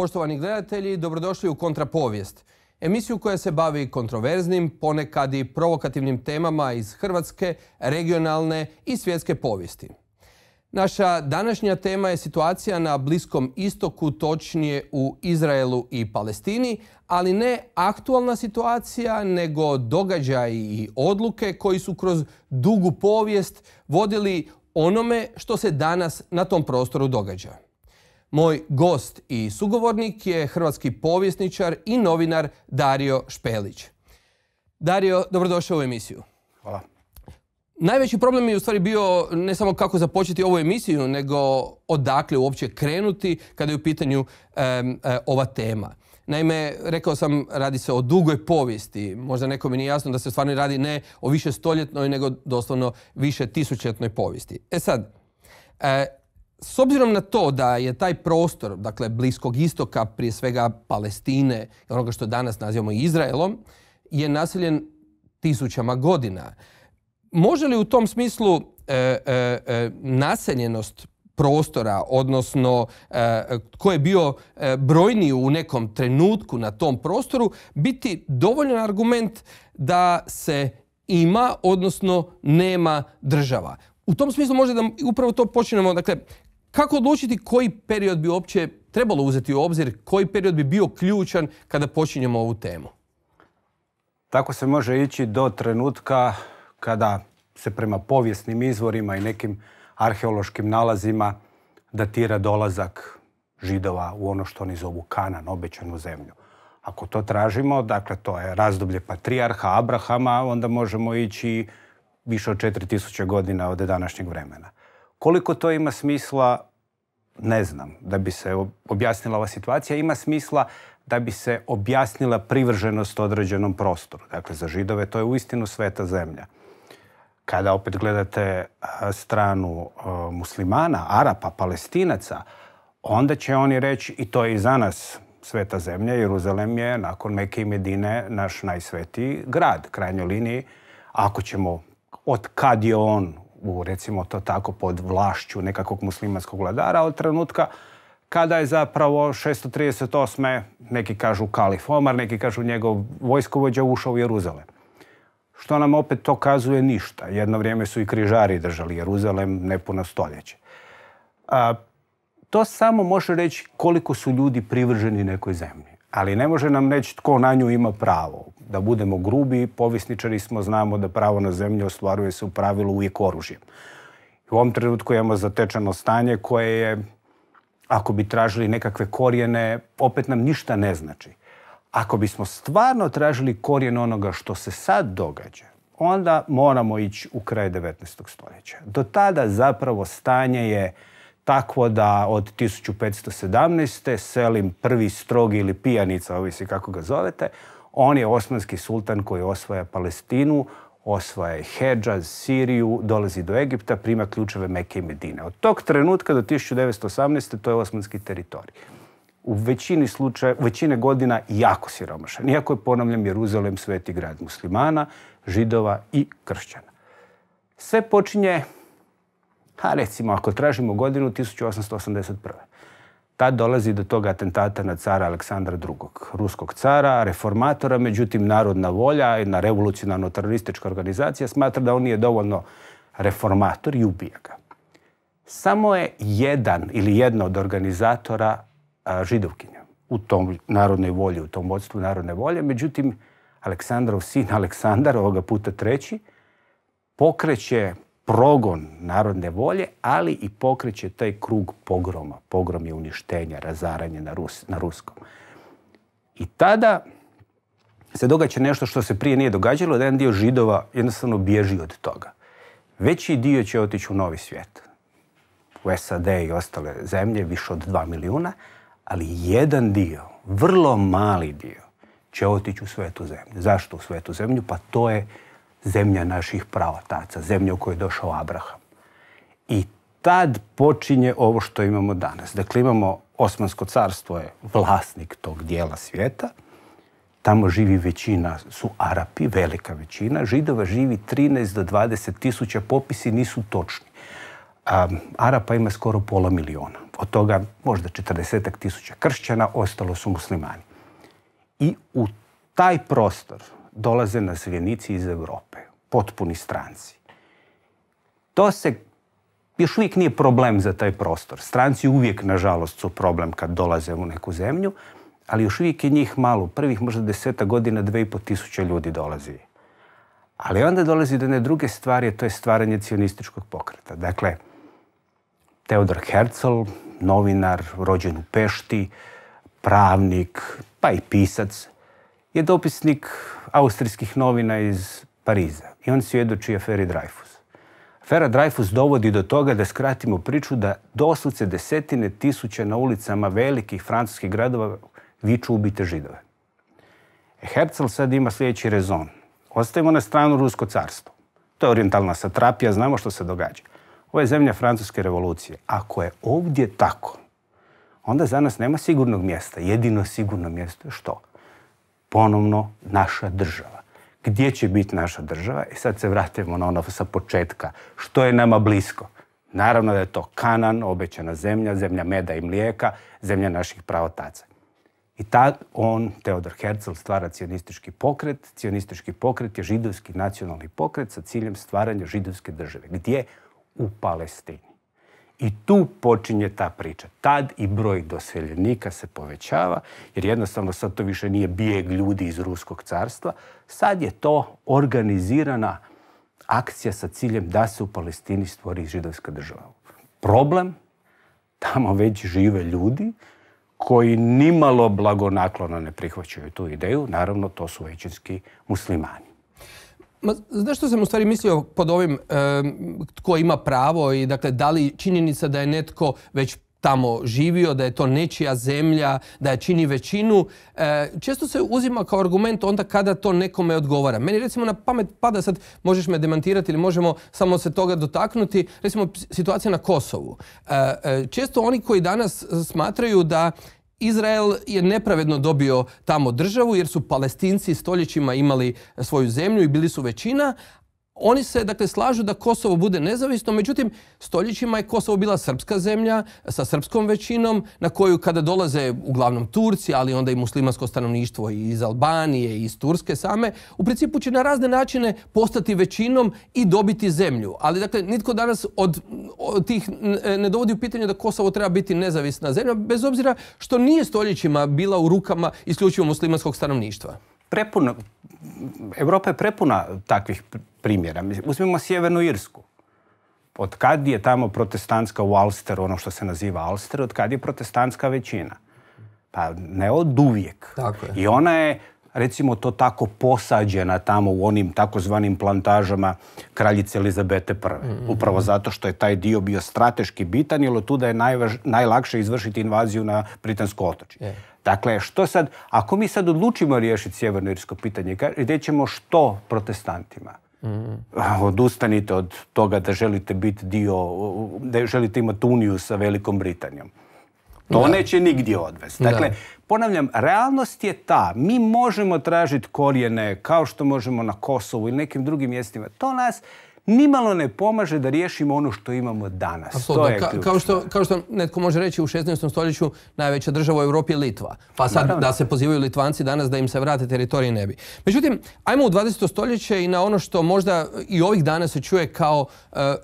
Poštovani gledatelji, dobrodošli u Kontrapovijest. Emisiju koja se bavi kontroverznim, ponekad i provokativnim temama iz Hrvatske, regionalne i svjetske povijesti. Naša današnja tema je situacija na Bliskom istoku, točnije u Izraelu i Palestini, ali ne aktualna situacija, nego događaj i odluke koji su kroz dugu povijest vodili onome što se danas na tom prostoru događa. Moj gost i sugovornik je hrvatski povjesničar i novinar Dario Špelić. Dario, dobrodošao u emisiju. Hvala. Najveći problem je u stvari bio ne samo kako započeti ovu emisiju, nego odakle uopće krenuti kada je u pitanju e, ova tema. Naime, rekao sam, radi se o dugoj povijesti. Možda nekom nije jasno da se stvarno radi ne o više stoljetnoj, nego doslovno više tisućetnoj povijesti. E sad, e, s obzirom na to da je taj prostor, dakle Bliskog istoka, prije svega Palestine, onoga što danas nazivamo Izraelom, je naseljen tisućama godina. Može li u tom smislu e, e, e naseljenost prostora, odnosno e, ko je bio brojniji u nekom trenutku na tom prostoru, biti dovoljan argument da se ima, odnosno nema država. U tom smislu možda da upravo to počinemo, dakle, kako odlučiti koji period bi uopće trebalo uzeti u obzir, koji period bi bio ključan kada počinjemo ovu temu? Tako se može ići do trenutka kada se prema povijesnim izvorima i nekim arheološkim nalazima datira dolazak židova u ono što oni zovu Kanan, obećanu zemlju. Ako to tražimo, dakle to je razdoblje patrijarha Abrahama, onda možemo ići više od 4000 godina od današnjeg vremena. Koliko to ima smisla, ne znam, da bi se objasnila ova situacija. Ima smisla da bi se objasnila privrženost određenom prostoru. Dakle, za židove to je uistinu sveta zemlja. Kada opet gledate stranu muslimana, arapa, palestinaca, onda će oni reći i to je i za nas sveta zemlja. Jeruzalem je nakon Meke i Medine naš najsvetiji grad, krajnjoj liniji. Ako ćemo, od kad je on u, recimo to tako, pod vlašću nekakvog muslimanskog vladara od trenutka kada je zapravo 638. neki kažu kalif Omar, neki kažu njegov vojskovođa ušao u Jeruzalem. Što nam opet to kazuje ništa. Jedno vrijeme su i križari držali Jeruzalem nepuno stoljeće. to samo može reći koliko su ljudi privrženi nekoj zemlji ali ne može nam reći tko na nju ima pravo. Da budemo grubi, povisničari smo, znamo da pravo na zemlju ostvaruje se u pravilu uvijek oružjem. U ovom trenutku imamo zatečeno stanje koje je, ako bi tražili nekakve korijene, opet nam ništa ne znači. Ako bismo stvarno tražili korijen onoga što se sad događa, onda moramo ići u kraj 19. stoljeća. Do tada zapravo stanje je tako da od 1517. Selim prvi strogi ili pijanica, ovisi kako ga zovete, on je osmanski sultan koji osvaja Palestinu, osvaja Hedžaz, Siriju, dolazi do Egipta, prima ključeve Meke i Medine. Od tog trenutka do 1918. to je osmanski teritorij. U većini slučaja, u većine godina jako siromašan. Iako je, ponavljam, Jeruzalem sveti grad muslimana, židova i kršćana. Sve počinje Ha, recimo, ako tražimo godinu 1881. Tad dolazi do toga atentata na cara Aleksandra II. Ruskog cara, reformatora, međutim narodna volja, jedna revolucionarno-teroristička organizacija smatra da on nije dovoljno reformator i ubija ga. Samo je jedan ili jedna od organizatora židovkinja u tom narodnoj volji, u tom vodstvu narodne volje. Međutim, Aleksandrov sin Aleksandar, ovoga puta treći, pokreće progon narodne volje, ali i pokreće taj krug pogroma. Pogrom je uništenja, razaranje na, Rus, na ruskom. I tada se događa nešto što se prije nije događalo, da jedan dio židova jednostavno bježi od toga. Veći dio će otići u novi svijet. U SAD i ostale zemlje, više od dva milijuna, ali jedan dio, vrlo mali dio, će otići u svetu zemlju. Zašto u svetu zemlju? Pa to je zemlja naših pravotaca, zemlja u kojoj je došao Abraham. I tad počinje ovo što imamo danas. Dakle, imamo Osmansko carstvo je vlasnik tog dijela svijeta. Tamo živi većina, su Arapi, velika većina. Židova živi 13 do 20 tisuća, popisi nisu točni. Arapa ima skoro pola miliona. Od toga možda 40 tisuća kršćana, ostalo su muslimani. I u taj prostor, dolaze svjenici iz Europe, potpuni stranci. To se još uvijek nije problem za taj prostor. Stranci uvijek, nažalost, su problem kad dolaze u neku zemlju, ali još uvijek je njih malo. Prvih možda deseta godina, dve i po tisuće ljudi dolazi. Ali onda dolazi do jedne druge stvari, a to je stvaranje cionističkog pokreta. Dakle, Teodor Herzl, novinar, rođen u Pešti, pravnik, pa i pisac, je dopisnik austrijskih novina iz Pariza i on svjedoči aferi Dreyfus. Afera Dreyfus dovodi do toga da skratimo priču da doslovce desetine tisuća na ulicama velikih francuskih gradova viču ubite židove. E, Herzl sad ima sljedeći rezon. Ostavimo na stranu Rusko carstvo. To je orientalna satrapija, znamo što se događa. Ovo je zemlja Francuske revolucije. Ako je ovdje tako, onda za nas nema sigurnog mjesta. Jedino sigurno mjesto je što? ponovno naša država. Gdje će biti naša država? I e sad se vratimo na ono sa početka. Što je nama blisko? Naravno da je to kanan, obećana zemlja, zemlja meda i mlijeka, zemlja naših pravotaca. I tad on, Teodor Herzl, stvara cionistički pokret. Cionistički pokret je židovski nacionalni pokret sa ciljem stvaranja židovske države. Gdje? U Palestini. I tu počinje ta priča. Tad i broj doseljenika se povećava, jer jednostavno sad to više nije bijeg ljudi iz Ruskog carstva. Sad je to organizirana akcija sa ciljem da se u Palestini stvori židovska država. Problem, tamo već žive ljudi koji nimalo blagonaklono ne prihvaćaju tu ideju. Naravno, to su većinski muslimani. Ma, znaš što sam u stvari mislio pod ovim tko ima pravo i dakle da li činjenica da je netko već tamo živio, da je to nečija zemlja, da je čini većinu. E, često se uzima kao argument onda kada to nekome odgovara. Meni recimo na pamet pada sad, možeš me demantirati ili možemo samo se toga dotaknuti, recimo situacija na Kosovu. E, e, često oni koji danas smatraju da Izrael je nepravedno dobio tamo državu jer su palestinci stoljećima imali e, svoju zemlju i bili su većina, oni se dakle slažu da Kosovo bude nezavisno, međutim stoljećima je Kosovo bila srpska zemlja sa srpskom većinom na koju kada dolaze uglavnom Turci, ali onda i muslimansko stanovništvo iz Albanije i iz Turske same, u principu će na razne načine postati većinom i dobiti zemlju. Ali dakle nitko danas od, od tih e, ne dovodi u pitanje da Kosovo treba biti nezavisna zemlja, bez obzira što nije stoljećima bila u rukama isključivo muslimanskog stanovništva prepuno, Europa je prepuna takvih primjera. Uzmimo Sjevernu Irsku. Od kad je tamo protestantska u Alsteru, ono što se naziva Alster, od kad je protestantska većina? Pa ne od uvijek. Tako je. I ona je recimo to tako posađena tamo u onim takozvanim plantažama kraljice Elizabete I. Mm, mm, Upravo mm. zato što je taj dio bio strateški bitan, jer od tuda je najlakše izvršiti invaziju na Britansko otočje. Dakle, što sad, ako mi sad odlučimo riješiti irsko pitanje, ćemo što protestantima? Mm-hmm. Odustanite od toga da želite biti dio, da želite imati uniju sa Velikom Britanijom. To neće nigdje odvesti. Dakle, ponavljam, realnost je ta. Mi možemo tražiti korijene kao što možemo na Kosovu ili nekim drugim mjestima. To nas nimalo ne pomaže da riješimo ono što imamo danas. To je kao, što, kao što netko može reći u 16. stoljeću najveća država u Europi je Litva. Pa sad da se pozivaju Litvanci danas da im se vrate teritorije ne bi. Međutim, ajmo u 20. stoljeće i na ono što možda i ovih dana se čuje kao e, e,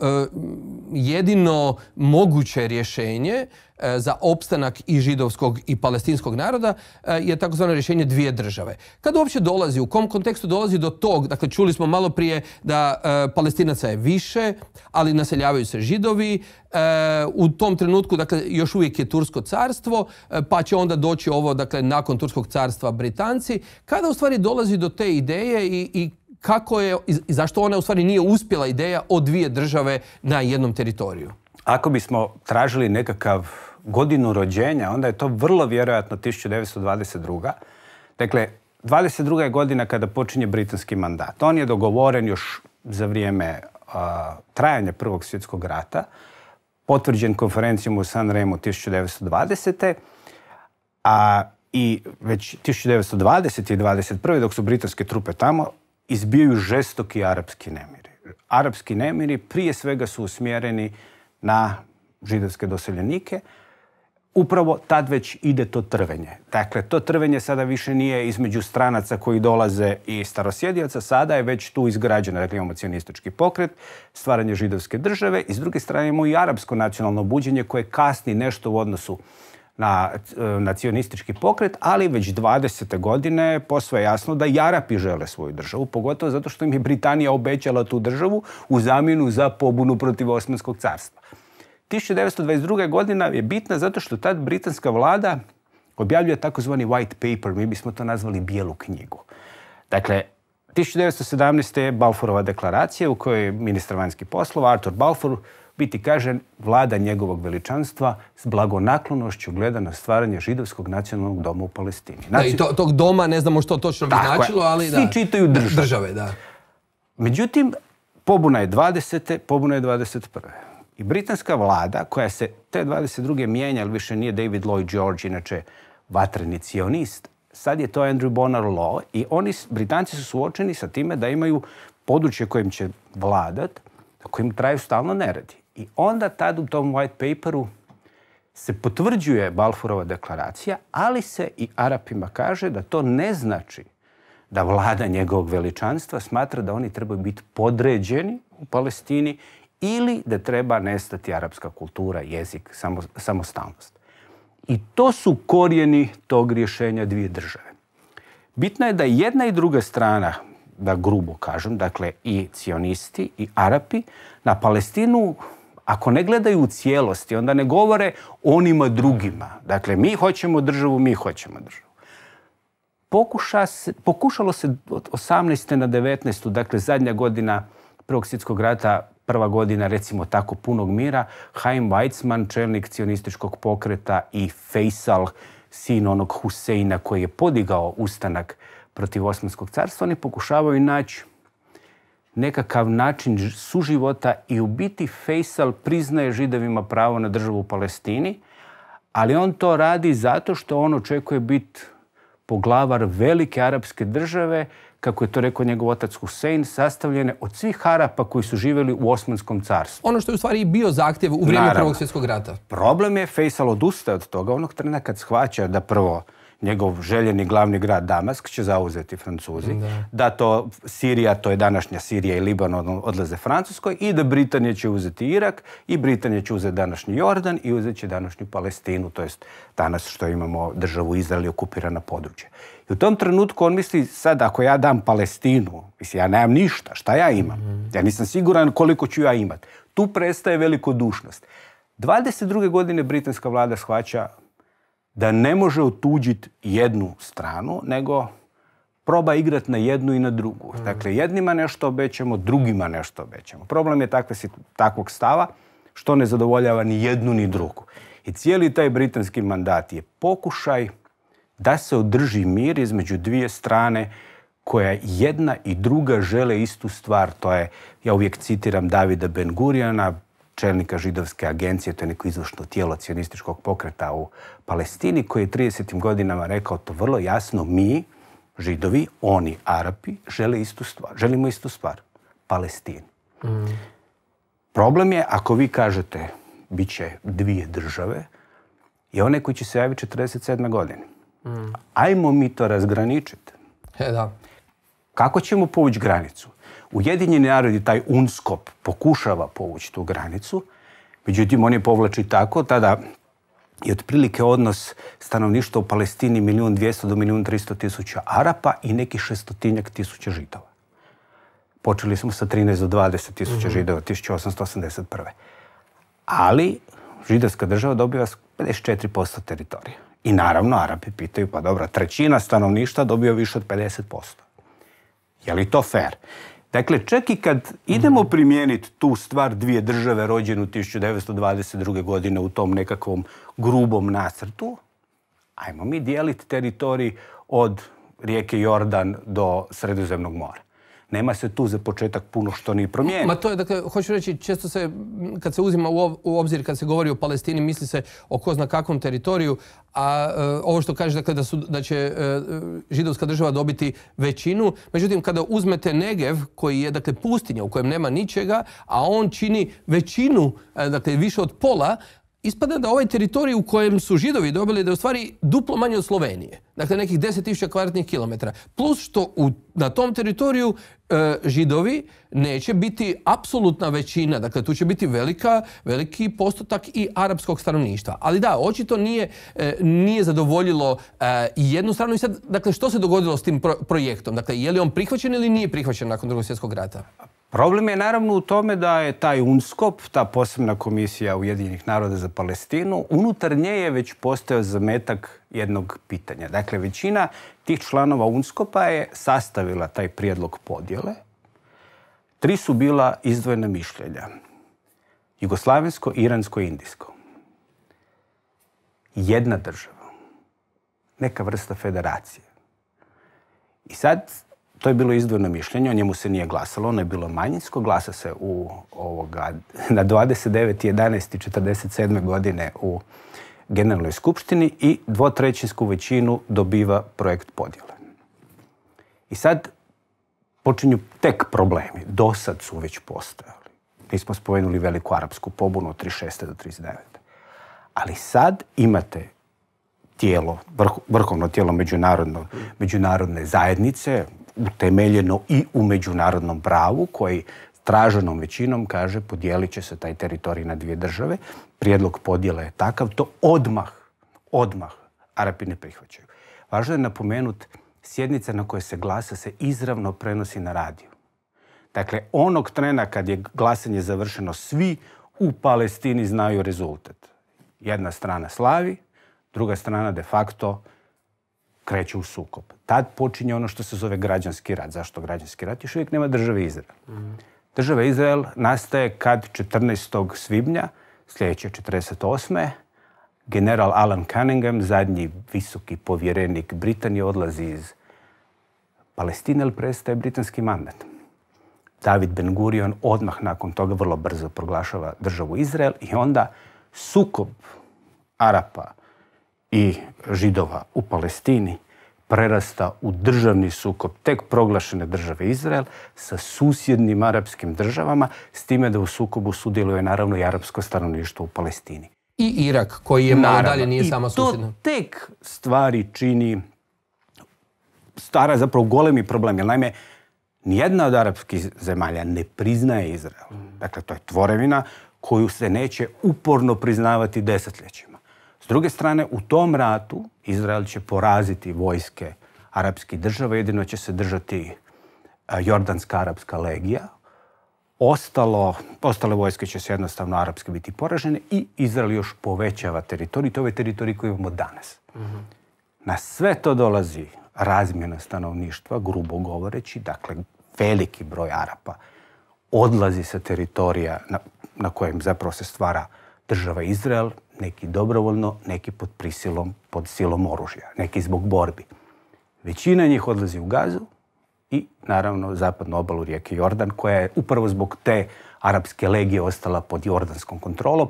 jedino moguće rješenje E, za opstanak i židovskog i palestinskog naroda e, je takozvano rješenje dvije države. Kad uopće dolazi, u kom kontekstu dolazi do tog, dakle čuli smo malo prije da e, palestinaca je više, ali naseljavaju se židovi, u tom trenutku dakle, još uvijek je Tursko carstvo, pa će onda doći ovo dakle, nakon Turskog carstva Britanci. Kada u stvari dolazi do te ideje i, kako je, zašto ona u stvari nije uspjela ideja o dvije države na jednom teritoriju? Ako bismo tražili nekakav godinu rođenja, onda je to vrlo vjerojatno 1922. Dakle, 22. je godina kada počinje britanski mandat. On je dogovoren još za vrijeme trajanja Prvog svjetskog rata, potvrđen konferencijom u San Remo 1920. A i već 1920. i 1921. dok su britanske trupe tamo, izbijaju žestoki arapski nemiri. Arapski nemiri prije svega su usmjereni na židovske doseljenike, upravo tad već ide to trvenje. Dakle, to trvenje sada više nije između stranaca koji dolaze i starosjedioca, sada je već tu izgrađeno. Dakle, imamo cionistički pokret, stvaranje židovske države i s druge strane imamo i arapsko nacionalno buđenje koje kasni nešto u odnosu na eh, nacionistički pokret, ali već 20. godine posve jasno da Jarapi žele svoju državu, pogotovo zato što im je Britanija obećala tu državu u zamjenu za pobunu protiv Osmanskog carstva. 1922. godina je bitna zato što tad britanska vlada objavljuje takozvani white paper, mi bismo to nazvali bijelu knjigu. Dakle, 1917. je Balfourova deklaracija u kojoj je ministar vanjskih poslova Arthur Balfour biti, kažen vlada njegovog veličanstva s blagonaklonošću gleda na stvaranje židovskog nacionalnog doma u Palestini. i znači- tog doma ne znamo što točno bi značilo, ali da. Svi čitaju države. da. Međutim, pobuna je 20. pobuna je 21. I britanska vlada, koja se te 22. mijenja, ali više nije David Lloyd George, inače vatreni cionist, sad je to Andrew Bonar Law i oni, Britanci su suočeni sa time da imaju područje kojim će vladat, na kojim traju stalno neradi. I onda tad u tom white paperu se potvrđuje Balforova deklaracija, ali se i Arapima kaže da to ne znači da vlada njegovog veličanstva smatra da oni trebaju biti podređeni u Palestini ili da treba nestati arapska kultura, jezik, samostalnost. I to su korijeni tog rješenja dvije države. Bitno je da jedna i druga strana, da grubo kažem, dakle i cionisti i Arapi, na Palestinu ako ne gledaju u cijelosti, onda ne govore onima drugima. Dakle, mi hoćemo državu, mi hoćemo državu. Pokuša se, pokušalo se od 18. na 19. dakle zadnja godina Prvog svjetskog rata, prva godina recimo tako punog mira, Haim Weizmann, čelnik cionističkog pokreta i Faisal, sin onog Huseina koji je podigao ustanak protiv Osmanskog carstva, oni pokušavaju naći nekakav način suživota i u biti Faisal priznaje židovima pravo na državu u Palestini, ali on to radi zato što on očekuje biti poglavar velike arapske države, kako je to rekao njegov otac Hussein, sastavljene od svih Arapa koji su živjeli u Osmanskom carstvu. Ono što je u stvari i bio zahtjev u vrijeme Prvog svjetskog rata. Problem je, Faisal odustaje od toga onog trena kad shvaća da prvo njegov željeni glavni grad Damask će zauzeti Francuzi, da, to Sirija, to je današnja Sirija i Liban odlaze Francuskoj i da Britanija će uzeti Irak i Britanija će uzeti današnji Jordan i uzeti će današnju Palestinu, to jest danas što imamo državu Izrael i okupirana područja. I u tom trenutku on misli, sad ako ja dam Palestinu, mislim, ja nemam ništa, šta ja imam? Mhm. Ja nisam siguran koliko ću ja imat. Tu prestaje velikodušnost. 22. godine britanska vlada shvaća da ne može otuđiti jednu stranu, nego proba igrati na jednu i na drugu. Mm. Dakle, jednima nešto obećamo, drugima nešto obećamo. Problem je takvog stava što ne zadovoljava ni jednu ni drugu. I cijeli taj britanski mandat je pokušaj da se održi mir između dvije strane koja jedna i druga žele istu stvar. To je, ja uvijek citiram Davida Ben čelnika židovske agencije, to je neko izvršno tijelo cionističkog pokreta u Palestini, koji je 30. godinama rekao to vrlo jasno, mi, židovi, oni, Arapi, žele istu stvar. Želimo istu stvar. Palestinu. Problem je ako vi kažete bit će dvije države, je one koji će se javiti 47. godine. Ajmo mi to razgraničiti. E, Kako ćemo povući granicu? Ujedinjeni narodi, taj UNSKOP, pokušava povući tu granicu, međutim, oni je povlači tako, tada je otprilike odnos stanovništva u Palestini milijun dvijesto do milijun tristo tisuća Arapa i nekih šestotinjak tisuća židova. Počeli smo sa 13 do 20 tisuća mhm. židova 1881. Ali židovska država dobiva 54% teritorija. I naravno, Arapi pitaju, pa dobra, trećina stanovništva dobio više od 50%. Je li to fair? Dakle, čak i kad idemo mhm. primijeniti tu stvar dvije države u 1922. godine u tom nekakvom grubom nacrtu, ajmo mi dijeliti teritorij od rijeke Jordan do Sredozemnog mora nema se tu za početak puno što ni promijeniti. Ma to je, dakle, hoću reći, često se, kad se uzima u obzir, kad se govori o Palestini, misli se o ko zna kakvom teritoriju, a e, ovo što kaže, dakle, da, će e, židovska država dobiti većinu, međutim, kada uzmete Negev, koji je, dakle, pustinja u kojem nema ničega, a on čini većinu, e, dakle, više od pola, ispada da ovaj teritorij u kojem su židovi dobili da je u stvari duplo manje od Slovenije. Dakle, nekih 10.000 kvadratnih kilometra. Plus što u, na tom teritoriju e, židovi neće biti apsolutna većina. Dakle, tu će biti velika, veliki postotak i arapskog stanovništva. Ali da, očito nije, e, nije zadovoljilo e, jednu stranu. I sad, dakle, što se dogodilo s tim projektom? Dakle, je li on prihvaćen ili nije prihvaćen nakon drugog svjetskog rata? Problem je naravno u tome da je taj UNSKOP, ta posebna komisija Ujedinjenih naroda za Palestinu, unutar nje je već postao zametak jednog pitanja. Dakle, većina tih članova unskop je sastavila taj prijedlog podjele. Tri su bila izdvojena mišljenja. Jugoslavensko, iransko i indijsko. Jedna država. Neka vrsta federacije. I sad to je bilo izdvojno mišljenje, o njemu se nije glasalo, ono je bilo manjinsko, glasa se u ovoga, na 29.11.47. godine u Generalnoj skupštini i dvotrećinsku većinu dobiva projekt podjele. I sad počinju tek problemi. Do sad su već postojali. smo spomenuli veliku arapsku pobunu od 36. do 39. Ali sad imate tijelo, vrhovno tijelo međunarodno, međunarodne zajednice, utemeljeno i u međunarodnom pravu koji traženom većinom kaže podijelit će se taj teritorij na dvije države. Prijedlog podjela je takav, to odmah, odmah Arapi ne prihvaćaju. Važno je napomenuti sjednica na kojoj se glasa se izravno prenosi na radiju. Dakle, onog trena kad je glasanje završeno, svi u Palestini znaju rezultat. Jedna strana slavi, druga strana de facto kreće u sukob. Tad počinje ono što se zove građanski rat. Zašto građanski rat? Još uvijek nema države Izrael. Država Izrael nastaje kad 14. svibnja sljedeće 48. general Alan Cunningham, zadnji visoki povjerenik Britanije, odlazi iz Palestine, ali prestaje britanski mandat. David Ben Gurion odmah nakon toga vrlo brzo proglašava državu Izrael i onda sukob Arapa, i židova u Palestini prerasta u državni sukob tek proglašene države Izrael sa susjednim arapskim državama, s time da u sukobu sudjeluje naravno i arapsko stanovništvo u Palestini. I Irak, koji je naravno, nije sama susjedna. to tek stvari čini stara zapravo golemi problem. Jer naime, nijedna od arapskih zemalja ne priznaje Izrael. Dakle, to je tvorevina koju se neće uporno priznavati desetljećima. S druge strane, u tom ratu Izrael će poraziti vojske arapskih država, jedino će se držati Jordanska arapska legija. Ostalo, ostale vojske će se jednostavno arapske biti poražene i Izrael još povećava teritorij. To je ovaj teritorij koji imamo danas. Na sve to dolazi razmjena stanovništva, grubo govoreći, dakle veliki broj Arapa odlazi sa teritorija na, na kojem zapravo se stvara država Izrael, neki dobrovoljno, neki pod prisilom, pod silom oružja, neki zbog borbi. Većina njih odlazi u Gazu i naravno zapadnu obalu rijeke Jordan koja je upravo zbog te arapske legije ostala pod jordanskom kontrolom.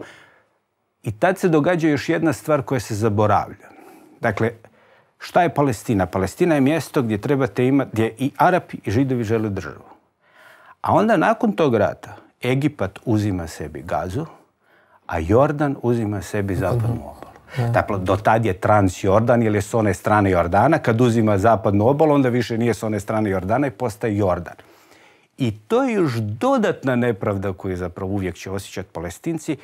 I tad se događa još jedna stvar koja se zaboravlja. Dakle, šta je Palestina? Palestina je mjesto gdje trebate imati, gdje i Arapi i Židovi žele državu. A onda nakon tog rata Egipat uzima sebi gazu, a Jordan uzima sebi zapadnu obalu. Dakle, do tad je Transjordan, jer je s one strane Jordana. Kad uzima zapadnu obalu, onda više nije s one strane Jordana i postaje Jordan. I to je još dodatna nepravda koju zapravo uvijek će osjećati palestinci,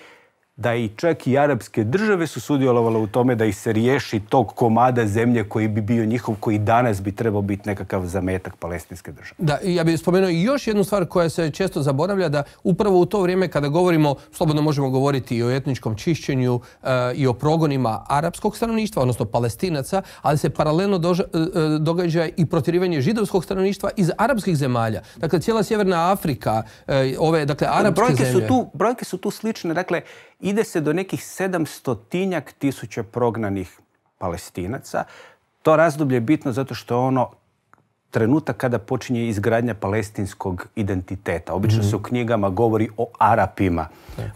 da i čak i arapske države su sudjelovale u tome da ih se riješi tog komada zemlje koji bi bio njihov, koji danas bi trebao biti nekakav zametak palestinske države. Da, ja bih spomenuo još jednu stvar koja se često zaboravlja, da upravo u to vrijeme kada govorimo, slobodno možemo govoriti i o etničkom čišćenju eh, i o progonima arapskog stanovništva, odnosno palestinaca, ali se paralelno eh, eh, događa i protirivanje židovskog stanovništva iz arapskih zemalja. Dakle, cijela Sjeverna Afrika, e, ove, dakle, arapske Su tu, brojke su tu slične, dakle, ide se do nekih sedamstotinjak tisuća prognanih palestinaca. To razdoblje je bitno zato što ono trenutak kada počinje izgradnja palestinskog identiteta. Obično mhm. se u knjigama govori o Arapima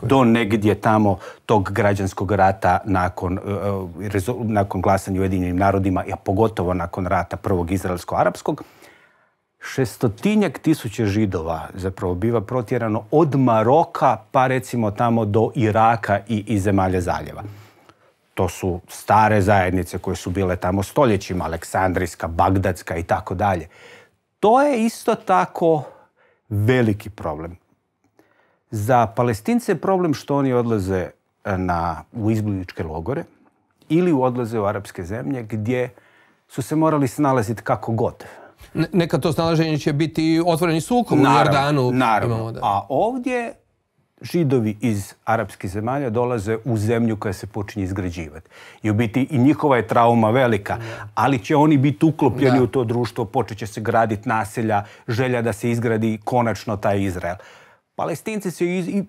do negdje tamo tog građanskog rata nakon, e, e, nakon glasanja u Ujedinjenim narodima, a pogotovo nakon rata prvog izraelsko-arapskog šestotinjak tisuće židova zapravo biva protjerano od Maroka pa recimo tamo do Iraka i, i zemalja zaljeva. To su stare zajednice koje su bile tamo stoljećima, Aleksandrijska, Bagdadska i tako dalje. To je isto tako veliki problem. Za Palestince je problem što oni odlaze e, na, u izbličke logore ili odlaze u arapske zemlje gdje su se morali snalaziti kako god. Neka to snalaženje će biti otvoreni sukom u Jordanu. Naravno, a ovdje židovi iz arapskih zemalja dolaze u zemlju koja se počinje izgrađivati. I u biti i njihova je trauma velika, ali će oni biti uklopljeni u to društvo, počet će se graditi naselja, želja da se izgradi konačno taj Izrael. Palestinci su i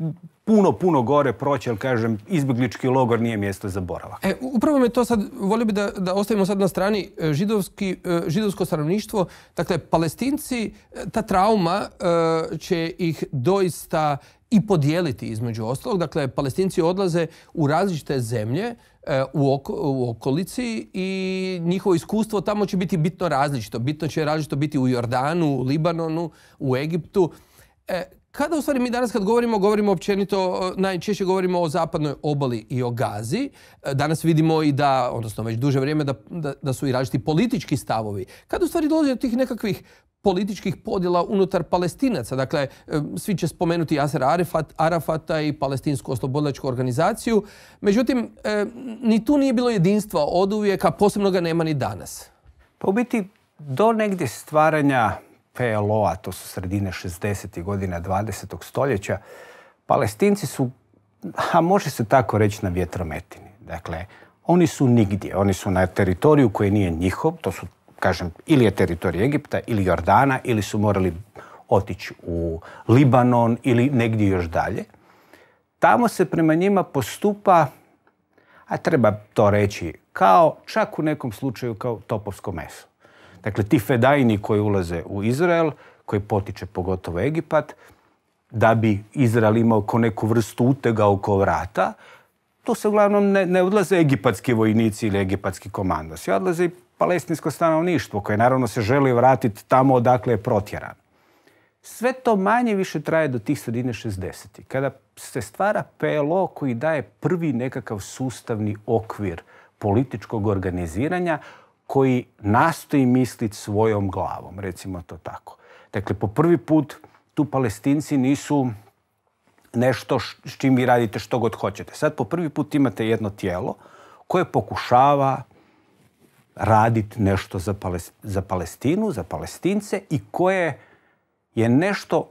puno, puno gore proći, ali kažem, izbjeglički logor nije mjesto za boravak. E, upravo me to sad, volio bi da, da ostavimo sad na strani e, židovski, e, židovsko stanovništvo. Dakle, palestinci, e, ta trauma će ih doista i podijeliti između ostalog. Dakle, palestinci odlaze u različite zemlje u, u okolici i njihovo iskustvo tamo će biti bitno različito. Bitno će različito biti u Jordanu, u Libanonu, u Egiptu. E, kada u stvari mi danas kad govorimo, govorimo općenito, najčešće govorimo o zapadnoj obali i o Gazi. E, danas vidimo i da, odnosno već duže vrijeme, da, da, su i različiti politički stavovi. Kada u stvari dolazi do tih nekakvih političkih podjela unutar palestinaca. Dakle, e, svi će spomenuti Aser Arafat, Arafata i palestinsku oslobodilačku organizaciju. Međutim, e, ni tu nije bilo jedinstva od a posebno ga nema ni danas. Pa u biti, do negdje stvaranja plo to su sredine 60. godina 20. stoljeća, palestinci su, a može se tako reći, na vjetrometini. Dakle, oni su nigdje. Oni su na teritoriju koji nije njihov, to su, kažem, ili je teritorij Egipta, ili Jordana, ili su morali otići u Libanon ili negdje još dalje. Tamo se prema njima postupa, a treba to reći, kao čak u nekom slučaju kao topovsko meso. Dakle, ti fedajni koji ulaze u Izrael, koji potiče pogotovo Egipat, da bi Izrael imao ko neku vrstu utega oko vrata, to se uglavnom ne, ne odlaze egipatski vojnici ili egipatski komandos. I odlaze i palestinsko stanovništvo koje naravno se želi vratiti tamo odakle je protjeran. Sve to manje više traje do tih sredine 60. Kada se stvara PLO koji daje prvi nekakav sustavni okvir političkog organiziranja koji nastoji misliti svojom glavom, recimo to tako. Dakle, po prvi put tu palestinci nisu nešto s čim vi radite što god hoćete. Sad po prvi put imate jedno tijelo koje pokušava raditi nešto za, za Palestinu, za Palestince i koje je nešto,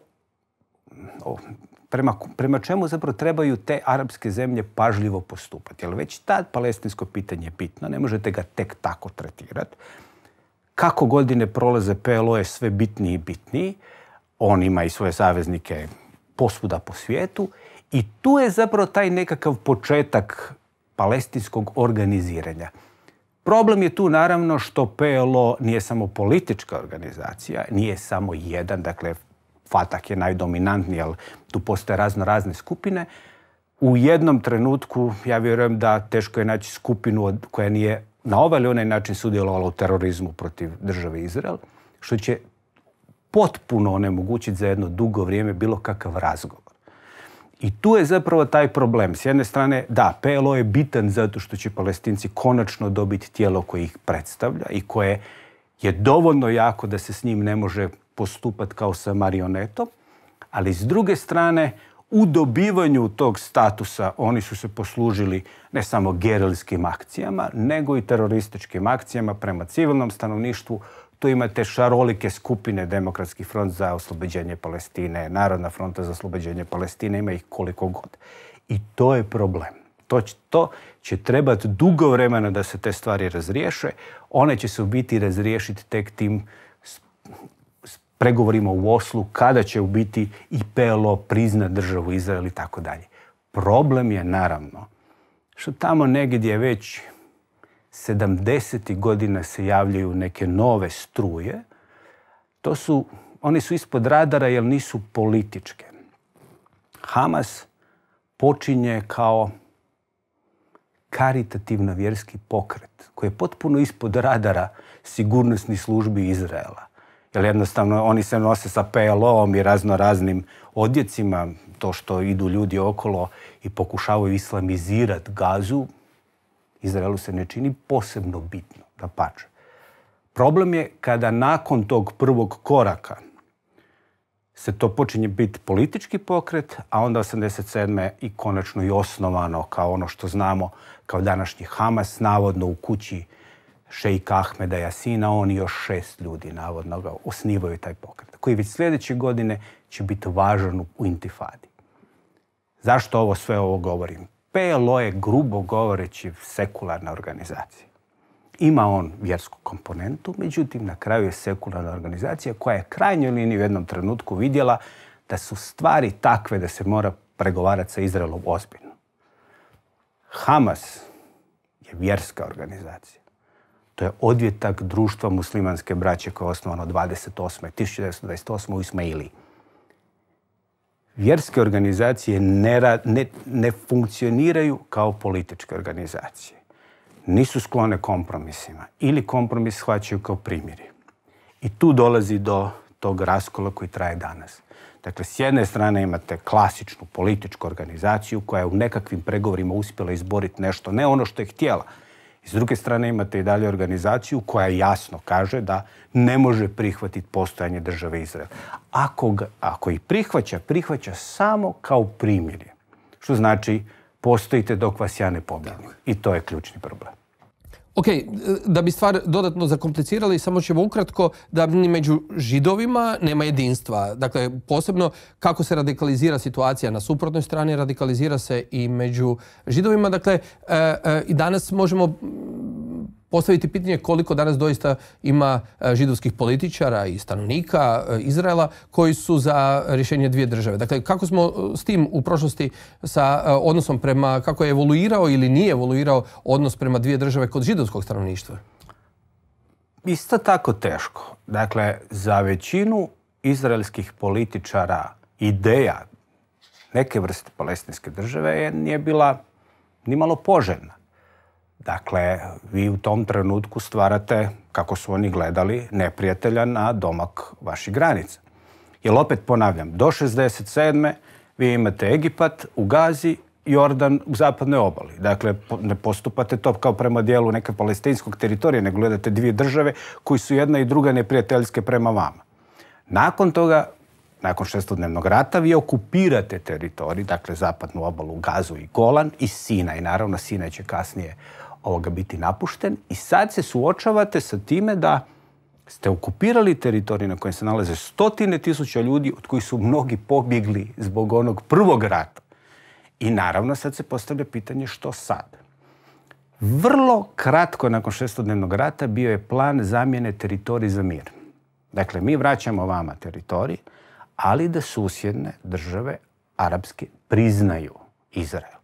prema, čemu zapravo trebaju te arapske zemlje pažljivo postupati. Jer već tad palestinsko pitanje je bitno, ne možete ga tek tako tretirati. Kako godine prolaze, PLO je sve bitniji i bitniji. On ima i svoje saveznike posvuda po svijetu. I tu je zapravo taj nekakav početak palestinskog organiziranja. Problem je tu naravno što PLO nije samo politička organizacija, nije samo jedan, dakle Fatak je najdominantniji, ali tu postoje razno razne skupine. U jednom trenutku, ja vjerujem da teško je naći skupinu koja nije na ovaj ili onaj način sudjelovala u terorizmu protiv države Izrael, što će potpuno onemogućiti za jedno dugo vrijeme bilo kakav razgovor. I tu je zapravo taj problem. S jedne strane, da, PLO je bitan zato što će palestinci konačno dobiti tijelo koje ih predstavlja i koje je dovoljno jako da se s njim ne može postupati kao sa marionetom, ali s druge strane u dobivanju tog statusa oni su se poslužili ne samo gerilskim akcijama, nego i terorističkim akcijama prema civilnom stanovništvu. Tu imate šarolike skupine Demokratski front za oslobođenje Palestine, Narodna fronta za oslobođenje Palestine, ima ih koliko god. I to je problem. To će, to će trebati dugo vremena da se te stvari razriješe. One će se u biti razriješiti tek tim pregovorima u Oslu, kada će u biti i PLO priznat državu Izrael i tako dalje. Problem je naravno što tamo negdje već 70. godina se javljaju neke nove struje. To su, one su ispod radara jer nisu političke. Hamas počinje kao karitativno vjerski pokret koji je potpuno ispod radara sigurnosnih službi Izraela jer jednostavno oni se nose sa PLO-om i razno raznim odjecima, to što idu ljudi okolo i pokušavaju islamizirati gazu, Izraelu se ne čini posebno bitno, da pače. Problem je kada nakon tog prvog koraka se to počinje biti politički pokret, a onda 87. i konačno i osnovano kao ono što znamo kao današnji Hamas, navodno u kući Šejka Ahmeda Jasina, i još šest ljudi navodno ga osnivaju taj pokret, koji već sljedeće godine će biti važan u intifadi. Zašto ovo sve ovo govorim? PLO je grubo govoreći sekularna organizacija. Ima on vjersku komponentu, međutim na kraju je sekularna organizacija koja je krajnjoj liniji u jednom trenutku vidjela da su stvari takve da se mora pregovarati sa Izraelom ozbiljno. Hamas je vjerska organizacija. To je odvjetak društva muslimanske braće koje je osnovano 28. 1928. u Ismaili. Vjerske organizacije ne, ne, ne funkcioniraju kao političke organizacije. Nisu sklone kompromisima ili kompromis shvaćaju kao primjeri. I tu dolazi do tog raskola koji traje danas. Dakle, s jedne strane imate klasičnu političku organizaciju koja je u nekakvim pregovorima uspjela izboriti nešto, ne ono što je htjela, s druge strane imate i dalje organizaciju koja jasno kaže da ne može prihvatiti postojanje države Izrael. Ako, ga, ako i prihvaća, prihvaća samo kao primjerje. Što znači postojite dok vas ja ne pobjedim. I to je ključni problem. Ok, e, da bi stvar dodatno zakomplicirali, samo ćemo ukratko da ni među židovima nema jedinstva. Dakle, posebno kako se radikalizira situacija na suprotnoj strani, radikalizira se i među židovima. Dakle, e, e, i danas možemo postaviti pitanje koliko danas doista ima e, židovskih političara i stanovnika e, Izraela koji su za rješenje dvije države. Dakle, kako smo e, s tim u prošlosti sa odnosom prema, kako je evoluirao ili nije evoluirao odnos prema dvije države kod židovskog stanovništva? Isto tako teško. Dakle, za većinu izraelskih političara ideja neke vrste palestinske države nije bila nimalo poželjna. Dakle, vi u tom trenutku stvarate, kako su oni gledali, neprijatelja na domak vaših granica. Jer opet ponavljam, do 67. vi imate Egipat u Gazi, Jordan u zapadnoj obali. Dakle, ne postupate to kao prema dijelu neke palestinskog teritorija, nego gledate dvije države koji su jedna i druga neprijateljske prema vama. Nakon toga, nakon šestodnevnog rata, vi okupirate teritorij, dakle zapadnu obalu Gazu i Golan i Sina. I Naravno, Sina će kasnije ovoga biti napušten i sad se suočavate sa time da ste okupirali teritorij na kojem se nalaze stotine tisuća ljudi od kojih su mnogi pobjegli zbog onog prvog rata. I naravno sad se postavlja pitanje što sad? Vrlo kratko nakon šestodnevnog rata bio je plan zamjene teritorij za mir. Dakle, mi vraćamo vama teritorij, ali da susjedne države arapske priznaju Izrael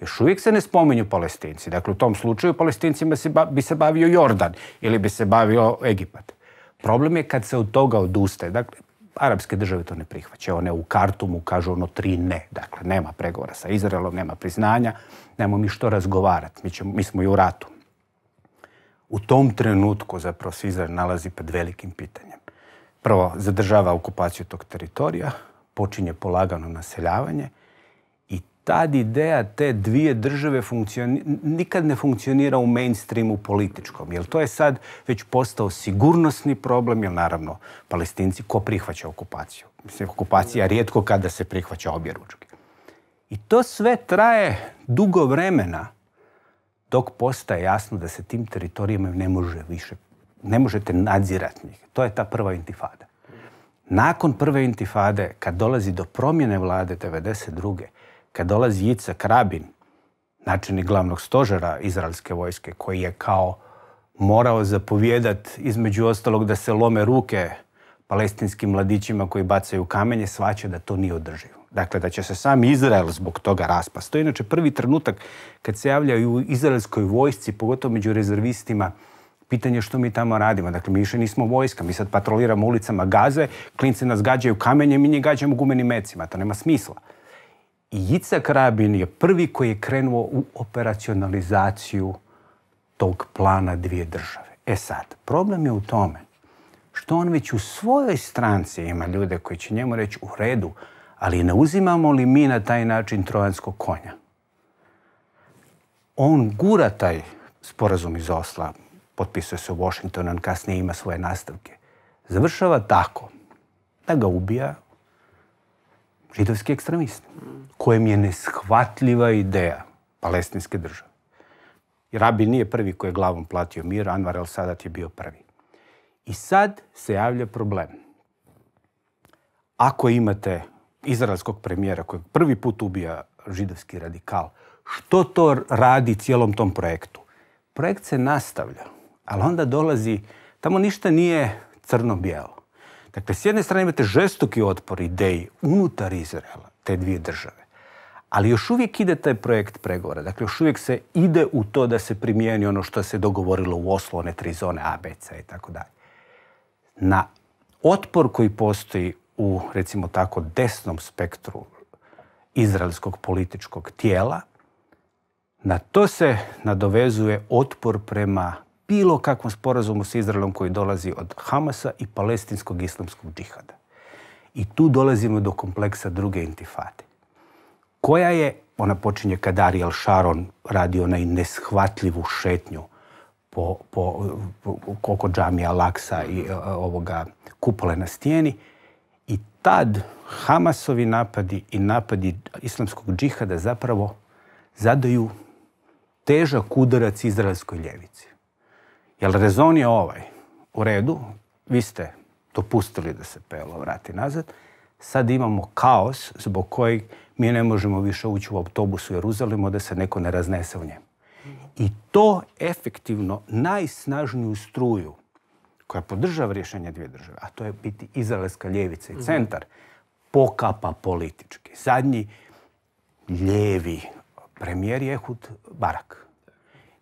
još uvijek se ne spominju palestinci. Dakle, u tom slučaju palestincima bi se bavio Jordan ili bi se bavio Egipat. Problem je kad se od toga odustaje. Dakle, arapske države to ne prihvaćaju. One u Kartumu kažu ono tri ne. Dakle, nema pregovora sa Izraelom, nema priznanja, nemamo mi što razgovarati. Mi, ćemo, mi smo i u ratu. U tom trenutku zapravo se Izrael nalazi pred velikim pitanjem. Prvo, zadržava okupaciju tog teritorija, počinje polagano naseljavanje, tad ideja te dvije države nikad ne funkcionira u mainstreamu političkom. Jer to je sad već postao sigurnosni problem, jer naravno palestinci ko prihvaća okupaciju. Mislim, okupacija rijetko kada se prihvaća obje I to sve traje dugo vremena dok postaje jasno da se tim teritorijama ne može više, ne možete nadzirati njih. To je ta prva intifada. Nakon prve intifade, kad dolazi do promjene vlade 1992 kad dolazi Jica, Krabin, načelnik glavnog stožera izraelske vojske, koji je kao morao zapovjedat između ostalog da se lome ruke palestinskim mladićima koji bacaju kamenje, svaće da to nije održivo. Dakle, da će se sam Izrael zbog toga raspast. To je inače prvi trenutak kad se javljaju u izraelskoj vojsci, pogotovo među rezervistima, pitanje što mi tamo radimo. Dakle, mi više nismo vojska, mi sad patroliramo ulicama gaze, klinci nas gađaju kamenjem, mi nje gađamo gumenim mecima, to nema smisla. Jica Krabin je prvi koji je krenuo u operacionalizaciju tog plana dvije države. E sad, problem je u tome što on već u svojoj stranci ima ljude koji će njemu reći u redu, ali ne uzimamo li mi na taj način trojanskog konja? On gura taj sporazum iz Osla, potpisuje se u Washington, on kasnije ima svoje nastavke. Završava tako da ga ubija židovski ekstremist, kojem je neshvatljiva ideja palestinske države. Rabi nije prvi koji je glavom platio mir, Anwar el-Sadat je bio prvi. I sad se javlja problem. Ako imate izraelskog premijera koji prvi put ubija židovski radikal, što to radi cijelom tom projektu? Projekt se nastavlja, ali onda dolazi, tamo ništa nije crno-bijelo. Dakle, s jedne strane imate žestoki otpor ideji unutar Izraela, te dvije države. Ali još uvijek ide taj projekt pregovora. Dakle, još uvijek se ide u to da se primijeni ono što se dogovorilo u Oslo, one tri zone ABC i tako dalje. Na otpor koji postoji u, recimo tako, desnom spektru izraelskog političkog tijela, na to se nadovezuje otpor prema bilo kakvom sporazumu s Izraelom koji dolazi od Hamasa i palestinskog islamskog džihada. I tu dolazimo do kompleksa druge intifade, koja je, ona počinje kad Ariel sharon radi onaj neshvatljivu šetnju po, po, po koliko džamija Laksa i e, ovoga kupole na stijeni. I tad Hamasovi napadi i napadi islamskog džihada zapravo zadaju težak udarac izraelskoj ljevici. Jer rezon je ovaj. U redu, vi ste dopustili da se pelo vrati nazad. Sad imamo kaos zbog kojeg mi ne možemo više ući u autobus u da se neko ne raznese u njem I to efektivno najsnažniju struju koja podržava rješenje dvije države, a to je biti izraelska ljevica i mhm. centar, pokapa politički. Zadnji ljevi premijer Jehud Barak.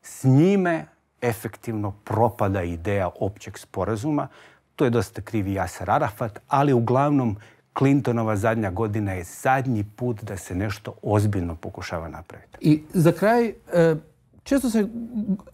S njime efektivno propada ideja općeg sporazuma. To je dosta krivi Jasar Arafat, ali uglavnom Clintonova zadnja godina je zadnji put da se nešto ozbiljno pokušava napraviti. I za kraj, e, Često se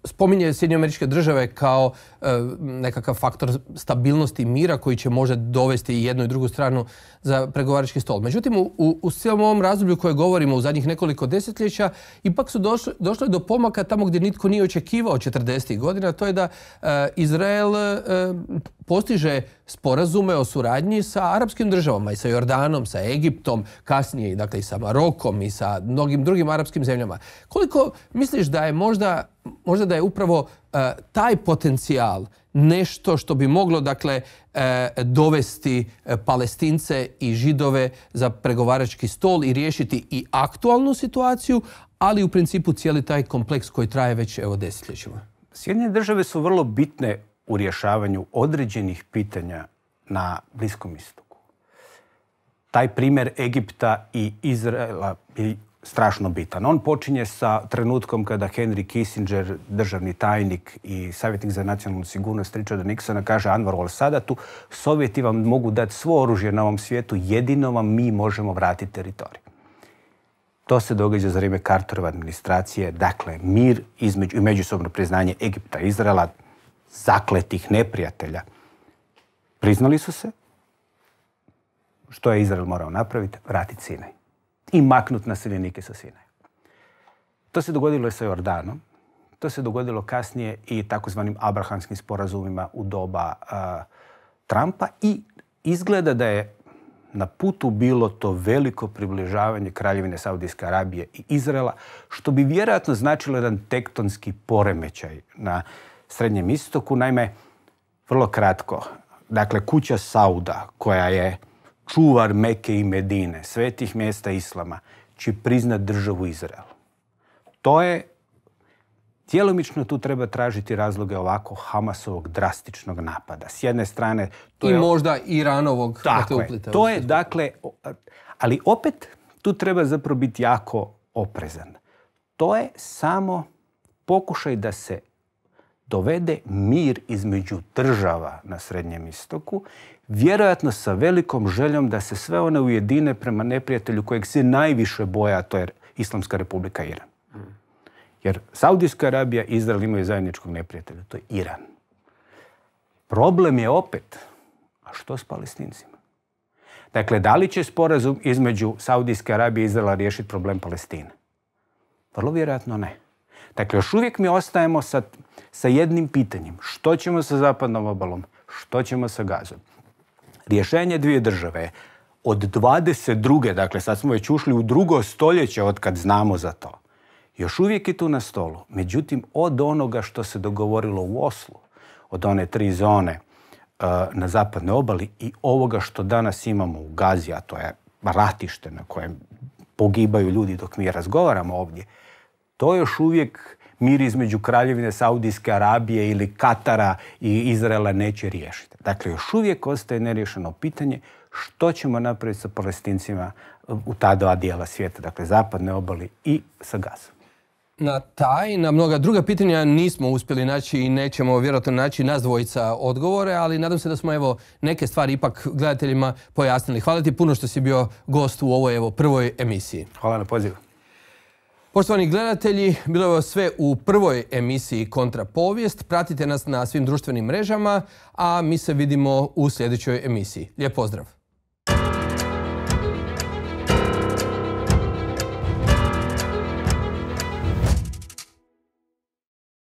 spominje Sjedinje američke države kao e, nekakav faktor stabilnosti i mira koji će možda dovesti i jednu i drugu stranu za pregovarački stol. Međutim, u, u cijelom ovom razdoblju koje govorimo u zadnjih nekoliko desetljeća, ipak su došli, došlo do pomaka tamo gdje nitko nije očekivao 40. godina, to je da e, Izrael e, postiže sporazume o suradnji sa arapskim državama i sa Jordanom, sa Egiptom, kasnije dakle, i sa Marokom i sa mnogim drugim arapskim zemljama. Koliko misliš da je možda, možda da je upravo e, taj potencijal nešto što bi moglo dakle e, dovesti e, palestince i židove za pregovarački stol i riješiti i aktualnu situaciju, ali u principu cijeli taj kompleks koji traje već evo desetljećima. Sjedinjene države su vrlo bitne u rješavanju određenih pitanja na Bliskom istoku. Taj primjer Egipta i Izraela je strašno bitan. On počinje sa trenutkom kada Henry Kissinger, državni tajnik i savjetnik za nacionalnu sigurnost Richarda Nixona kaže Anwaru Al-Sadatu Sovjeti vam mogu dati svo oružje na ovom svijetu, jedino vam mi možemo vratiti teritorij. To se događa za vrijeme Carterove administracije, dakle mir između, i međusobno priznanje Egipta i Izraela, zakletih neprijatelja. Priznali su se, što je Izrael morao napraviti, vratiti Sinaj. I maknut naseljenike sa Sinaja. To se dogodilo i sa Jordanom. To se dogodilo kasnije i takozvanim abrahamskim sporazumima u doba Trumpa i izgleda da je na putu bilo to veliko približavanje Kraljevine Saudijske Arabije i Izraela, što bi vjerojatno značilo jedan tektonski poremećaj na Srednjem istoku. Naime, vrlo kratko, dakle kuća Sauda koja je čuvar Meke i Medine, svetih mjesta Islama, će priznat državu Izrael. To je, djelomično tu treba tražiti razloge ovako Hamasovog drastičnog napada. S jedne strane... To I je, možda Iranovog dakle, tako je, To je dakle, ali opet tu treba zapravo biti jako oprezan. To je samo pokušaj da se dovede mir između država na Srednjem istoku, vjerojatno sa velikom željom da se sve one ujedine prema neprijatelju kojeg se najviše boja, a to je Islamska republika Iran. Jer Saudijska Arabija i Izrael imaju zajedničkog neprijatelja, to je Iran. Problem je opet, a što s palestincima? Dakle, da li će sporazum između Saudijske Arabije i Izraela riješiti problem Palestine? Vrlo vjerojatno ne. Dakle, još uvijek mi ostajemo sa, jednim pitanjem. Što ćemo sa zapadnom obalom? Što ćemo sa gazom? Rješenje dvije države od 22. dakle sad smo već ušli u drugo stoljeće od kad znamo za to. Još uvijek je tu na stolu. Međutim, od onoga što se dogovorilo u Oslu, od one tri zone eh, na zapadnoj obali i ovoga što danas imamo u Gazi, a to je ratište na kojem pogibaju ljudi dok mi razgovaramo ovdje, to još uvijek mir između kraljevine Saudijske Arabije ili Katara i Izraela neće riješiti. Dakle, još uvijek ostaje neriješeno pitanje što ćemo napraviti sa palestincima u ta dva dijela svijeta, dakle zapadne obali i sa gazom. Na taj, na mnoga druga pitanja nismo uspjeli naći i nećemo vjerojatno naći nas dvojica odgovore, ali nadam se da smo evo neke stvari ipak gledateljima pojasnili. Hvala ti puno što si bio gost u ovoj evo prvoj emisiji. Hvala na pozivu. Poštovani gledatelji, bilo je sve u prvoj emisiji Kontrapovijest. Pratite nas na svim društvenim mrežama, a mi se vidimo u sljedećoj emisiji. Lijep pozdrav!